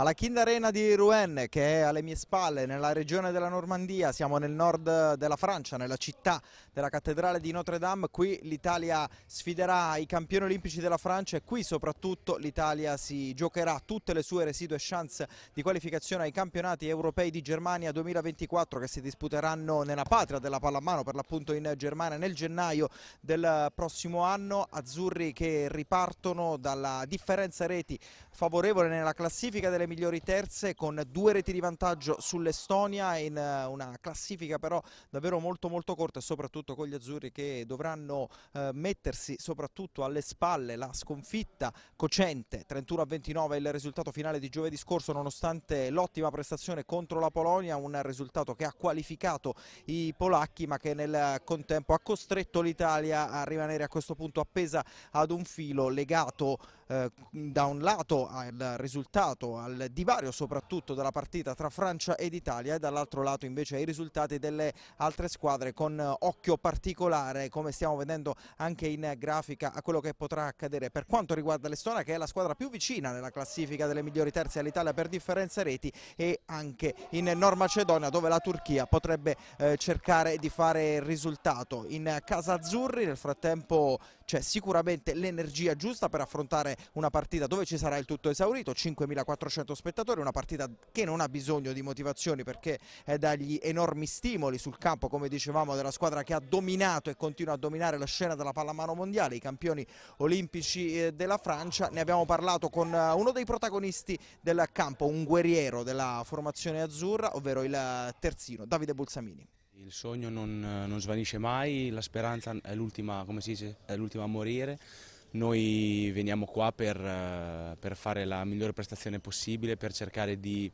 alla Kind Arena di Rouen che è alle mie spalle nella regione della Normandia, siamo nel nord della Francia, nella città della cattedrale di Notre Dame, qui l'Italia sfiderà i campioni olimpici della Francia e qui soprattutto l'Italia si giocherà tutte le sue residue chance di qualificazione ai campionati europei di Germania 2024 che si disputeranno nella patria della pallamano per l'appunto in Germania nel gennaio del prossimo anno, azzurri che ripartono dalla differenza reti favorevole nella classifica delle migliori terze con due reti di vantaggio sull'Estonia in eh, una classifica però davvero molto molto corta soprattutto con gli azzurri che dovranno eh, mettersi soprattutto alle spalle la sconfitta cocente 31 a 29 il risultato finale di giovedì scorso nonostante l'ottima prestazione contro la Polonia un risultato che ha qualificato i polacchi ma che nel contempo ha costretto l'Italia a rimanere a questo punto appesa ad un filo legato eh, da un lato al risultato al al divario soprattutto della partita tra Francia ed Italia e dall'altro lato invece ai risultati delle altre squadre con eh, occhio particolare come stiamo vedendo anche in grafica a quello che potrà accadere per quanto riguarda l'Estona che è la squadra più vicina nella classifica delle migliori terze all'Italia per differenza reti e anche in Nord Macedonia dove la Turchia potrebbe eh, cercare di fare risultato in Casa Azzurri nel frattempo c'è cioè, sicuramente l'energia giusta per affrontare una partita dove ci sarà il tutto esaurito, 5.400 spettatori, una partita che non ha bisogno di motivazioni perché è dagli enormi stimoli sul campo, come dicevamo, della squadra che ha dominato e continua a dominare la scena della pallamano mondiale, i campioni olimpici eh, della Francia. Ne abbiamo parlato con eh, uno dei protagonisti del campo, un guerriero della formazione azzurra, ovvero il eh, terzino Davide Bulsamini. Il sogno non, non svanisce mai, la speranza è l'ultima, a morire. Noi veniamo qua per, eh, per, fare la migliore prestazione possibile, per cercare di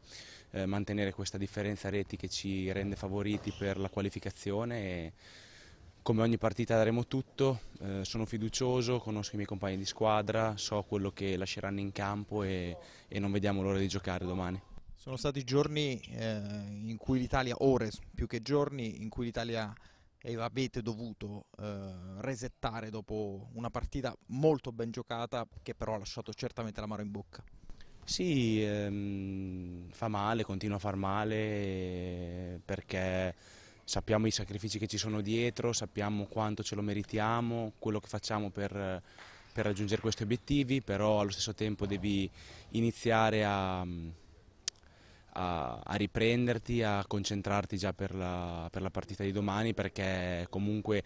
eh, mantenere questa differenza reti che ci rende favoriti per la qualificazione. E, come ogni partita daremo tutto, eh, sono fiducioso, conosco i miei compagni di squadra, so quello che lasceranno in campo e, e non vediamo l'ora di giocare domani. Sono stati giorni eh, in cui l'Italia, ore più che giorni, in cui l'Italia avete dovuto eh, resettare dopo una partita molto ben giocata che però ha lasciato certamente la mano in bocca. Sì, ehm, fa male, continua a far male perché sappiamo i sacrifici che ci sono dietro, sappiamo quanto ce lo meritiamo, quello che facciamo per, per raggiungere questi obiettivi, però allo stesso tempo devi iniziare a a, a riprenderti, a concentrarti già per la, per la partita di domani perché comunque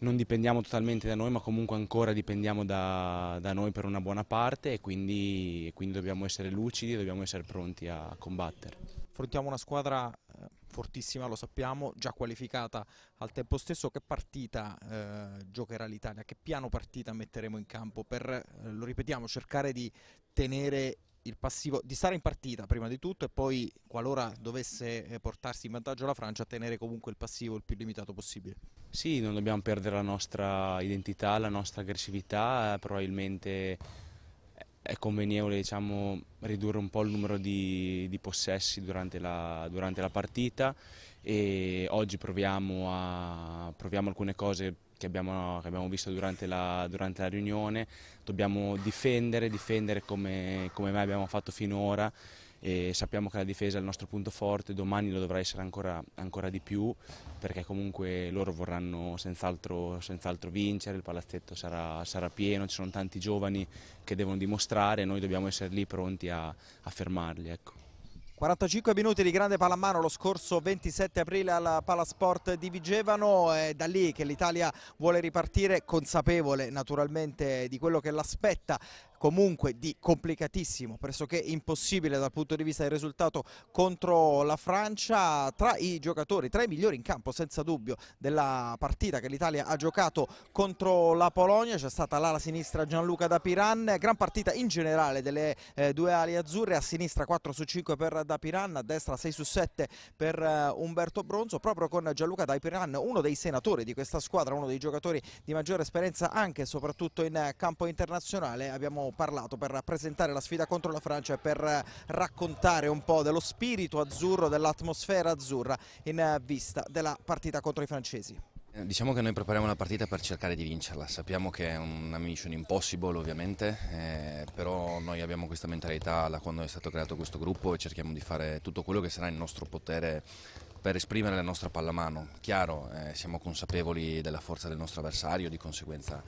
non dipendiamo totalmente da noi, ma comunque ancora dipendiamo da, da noi per una buona parte e quindi, e quindi, dobbiamo essere lucidi, dobbiamo essere pronti a combattere. Affrontiamo una squadra eh, fortissima, lo sappiamo, già qualificata al tempo stesso. Che partita eh, giocherà l'Italia? Che piano partita metteremo in campo per, eh, lo ripetiamo, cercare di tenere il passivo di stare in partita prima di tutto e poi qualora dovesse eh, portarsi in vantaggio la Francia tenere comunque il passivo il più limitato possibile. Sì, non dobbiamo perdere la nostra identità, la nostra aggressività, eh, probabilmente è convenevole diciamo, ridurre un po' il numero di, di possessi durante la, durante la partita e oggi proviamo, a, proviamo alcune cose che abbiamo, che abbiamo, visto durante la, durante la, riunione, dobbiamo difendere, difendere come, come, mai abbiamo fatto finora e sappiamo che la difesa è il nostro punto forte, domani lo dovrà essere ancora, ancora di più perché comunque loro vorranno senz'altro senz vincere, il palazzetto sarà, sarà, pieno, ci sono tanti giovani che devono dimostrare e noi dobbiamo essere lì pronti a, a fermarli. Ecco. 45 minuti di grande pallamano lo scorso 27 aprile al Palasport di Vigevano, è da lì che l'Italia vuole ripartire consapevole naturalmente di quello che l'aspetta comunque di complicatissimo, pressoché impossibile dal punto di vista del risultato contro la Francia, tra i giocatori, tra i migliori in campo senza dubbio della partita che l'Italia ha giocato contro la Polonia, c'è stata l'ala sinistra Gianluca da Piran, gran partita in generale delle eh, due ali azzurre, a sinistra 4 su 5 per da Piran, a destra 6 su 7 per eh, Umberto Bronzo, proprio con Gianluca da Piran, uno dei senatori di questa squadra, uno dei giocatori di maggiore esperienza anche e soprattutto in campo internazionale, abbiamo parlato per rappresentare la sfida contro la Francia e per eh, raccontare un po' dello spirito azzurro, dell'atmosfera azzurra in eh, vista della partita contro i francesi. Eh, diciamo che noi prepariamo la partita per cercare di vincerla, sappiamo che è una mission impossible ovviamente, eh, però noi abbiamo questa mentalità da quando è stato creato questo gruppo e cerchiamo di fare tutto quello che sarà il nostro potere per esprimere la nostra pallamano. Chiaro, eh, siamo consapevoli della forza del nostro avversario, di conseguenza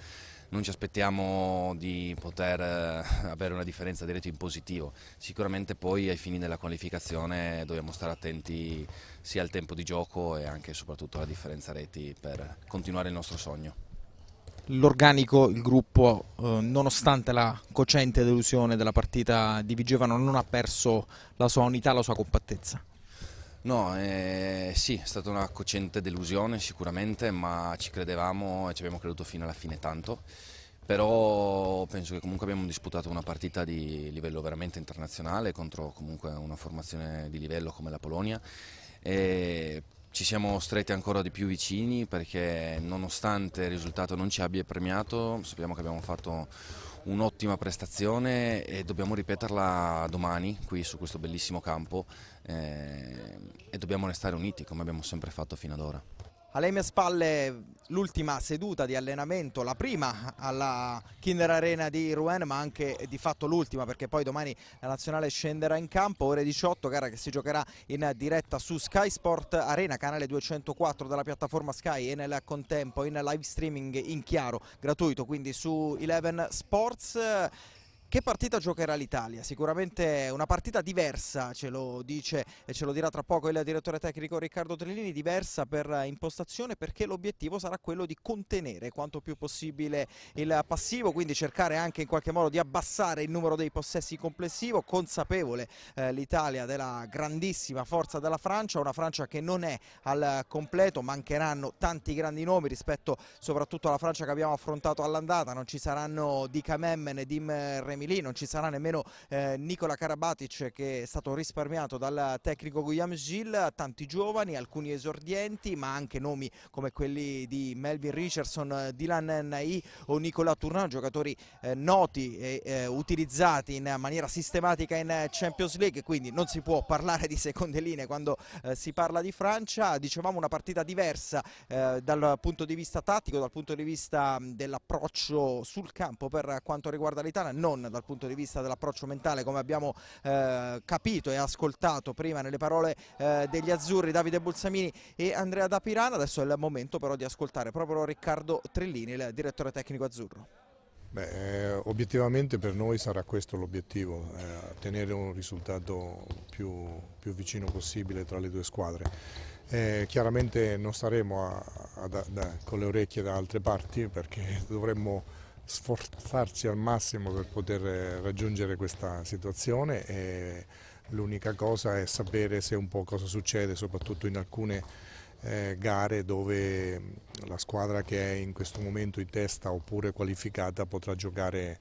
non ci aspettiamo di poter eh, avere una differenza di reti in positivo, sicuramente poi ai fini della qualificazione dobbiamo stare attenti sia al tempo di gioco e anche e soprattutto alla differenza reti per continuare il nostro sogno l'organico, il gruppo, eh, nonostante la cocente delusione della partita di Vigevano, non ha perso la sua unità, la sua compattezza. No, eh, sì, è stata una cocente delusione sicuramente, ma ci credevamo e ci abbiamo creduto fino alla fine tanto. Però penso che comunque abbiamo disputato una partita di livello veramente internazionale contro comunque una formazione di livello come la Polonia e ci siamo stretti ancora di più vicini perché nonostante il risultato non ci abbia premiato, sappiamo che abbiamo fatto un'ottima prestazione e dobbiamo ripeterla domani qui su questo bellissimo campo eh, e dobbiamo restare uniti come abbiamo sempre fatto fino ad ora. Alle mie spalle l'ultima seduta di allenamento, la prima alla Kinder Arena di Rouen ma anche di fatto l'ultima perché poi domani la nazionale scenderà in campo, ore 18, gara che si giocherà in diretta su Sky Sport Arena, canale 204 della piattaforma Sky e nel contempo in live streaming in chiaro, gratuito quindi su Eleven Sports. Che partita giocherà l'Italia? Sicuramente una partita diversa, ce lo dice e ce lo dirà tra poco il direttore tecnico Riccardo Trellini, diversa per impostazione perché l'obiettivo sarà quello di contenere quanto più possibile il passivo, quindi cercare anche in qualche modo di abbassare il numero dei possessi complessivo, consapevole eh, l'Italia della grandissima forza della Francia, una Francia che non è al completo, mancheranno tanti grandi nomi rispetto soprattutto alla Francia che abbiamo affrontato all'andata, non ci saranno Di Camem né Dim Remi problemi lì, non ci sarà nemmeno eh, Nicola Karabatic che è stato risparmiato dal tecnico Guillaume Gilles, tanti giovani, alcuni esordienti ma anche nomi come quelli di Melvin Richardson, Dylan Nai o Nicola Tournant, giocatori eh, noti e eh, utilizzati in maniera sistematica in Champions League, quindi non si può parlare di seconde linee quando eh, si parla di Francia, dicevamo una partita diversa eh, dal punto di vista tattico, dal punto di vista dell'approccio sul campo per quanto riguarda l'Italia, non dal punto di vista dell'approccio mentale come abbiamo eh, capito e ascoltato prima nelle parole eh, degli azzurri Davide Bulsamini e Andrea Dapirana, adesso è il momento però di ascoltare proprio Riccardo Trillini, il direttore tecnico azzurro. Beh, eh, obiettivamente per noi sarà questo l'obiettivo, eh, tenere un risultato più, più, vicino possibile tra le due squadre. Eh, chiaramente non staremo a, a, da, da, con le orecchie da altre parti perché dovremmo sforzarsi al massimo per poter raggiungere questa situazione e l'unica cosa è sapere se un po' cosa succede, soprattutto in alcune eh, gare dove la squadra che è in questo momento in testa oppure qualificata potrà giocare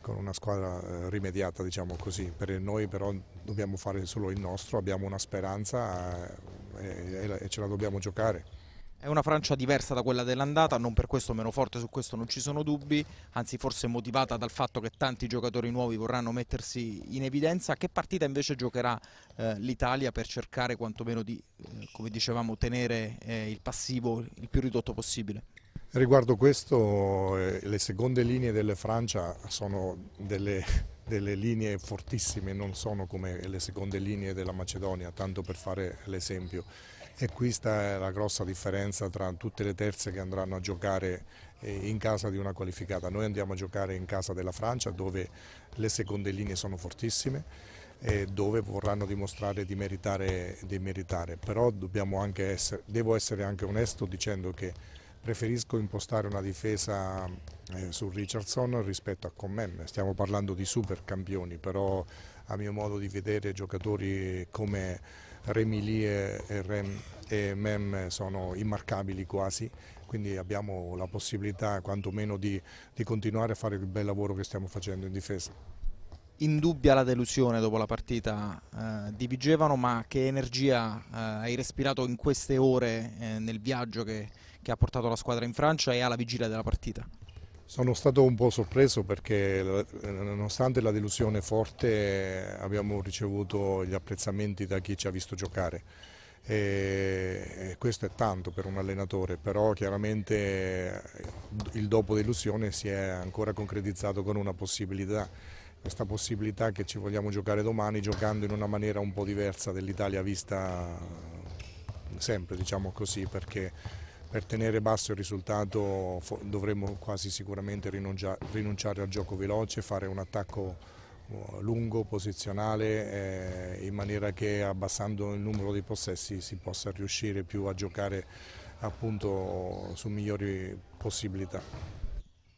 con una squadra eh, rimediata, diciamo così. Per noi però dobbiamo fare solo il nostro, abbiamo una speranza eh, e ce la dobbiamo giocare. È una Francia diversa da quella dell'andata, non per questo meno forte, su questo non ci sono dubbi, anzi forse motivata dal fatto che tanti giocatori nuovi vorranno mettersi in evidenza. Che partita invece giocherà eh, l'Italia per cercare quantomeno di, eh, come dicevamo, tenere eh, il passivo il più ridotto possibile? Riguardo questo, eh, le seconde linee della Francia sono delle, delle linee fortissime, non sono come le seconde linee della Macedonia, tanto per fare l'esempio e questa è eh, la grossa differenza tra tutte le terze che andranno a giocare eh, in casa di una qualificata. Noi andiamo a giocare in casa della Francia dove le seconde linee sono fortissime e dove vorranno dimostrare di meritare, di meritare. però essere, devo essere anche onesto dicendo che preferisco impostare una difesa eh, su Richardson rispetto a Commem, stiamo parlando di super campioni, però a mio modo di vedere giocatori come Remilie e, Rem, e Mem sono immarcabili quasi, quindi abbiamo la possibilità quantomeno di, di continuare a fare il bel lavoro che stiamo facendo in difesa indubbia la delusione dopo la partita eh, di Vigevano, ma che energia eh, hai respirato in queste ore eh, nel viaggio che, che, ha portato la squadra in Francia e alla vigilia della partita? Sono stato un po' sorpreso perché eh, nonostante la delusione forte abbiamo ricevuto gli apprezzamenti da chi ci ha visto giocare e questo è tanto per un allenatore, però chiaramente eh, il dopo delusione si è ancora concretizzato con una possibilità, questa possibilità che ci vogliamo giocare domani giocando in una maniera un po' diversa dell'Italia vista sempre, diciamo così, perché per tenere basso il risultato dovremmo quasi sicuramente rinunciare al gioco veloce, fare un attacco uh, lungo, posizionale, eh, in maniera che abbassando il numero dei possessi si possa riuscire più a giocare appunto su migliori possibilità.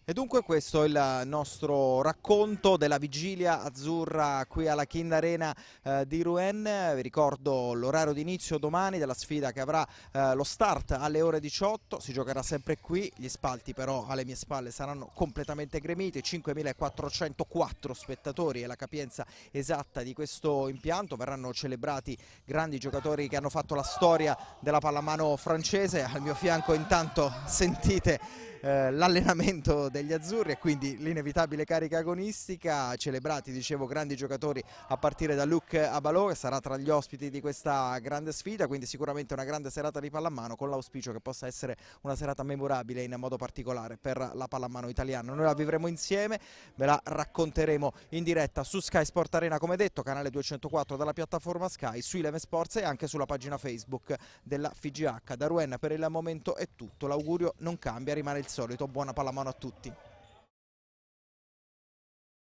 E dunque questo è il nostro racconto della vigilia azzurra qui alla Kind Arena eh, di Rouen. Vi ricordo l'orario di inizio domani della sfida che avrà eh, lo start alle ore 18, si giocherà sempre qui, gli spalti però alle mie spalle saranno completamente gremiti, 5.404 spettatori è la capienza esatta di questo impianto, verranno celebrati grandi giocatori che hanno fatto la storia della pallamano francese, al mio fianco intanto sentite eh, l'allenamento degli azzurri e quindi l'inevitabile carica agonistica, celebrati dicevo grandi giocatori a partire da Luc Abalò che sarà tra gli ospiti di questa grande sfida, quindi sicuramente una grande serata di pallamano con l'auspicio che possa essere una serata memorabile in modo particolare per la pallamano italiana. Noi la vivremo insieme, ve la racconteremo in diretta su Sky Sport Arena come detto, canale 204 dalla piattaforma Sky, su Eleven Sports e anche sulla pagina Facebook della FGH. Da Ruen per il momento è tutto, l'augurio non cambia, rimane il solito, buona pallamano a tutti.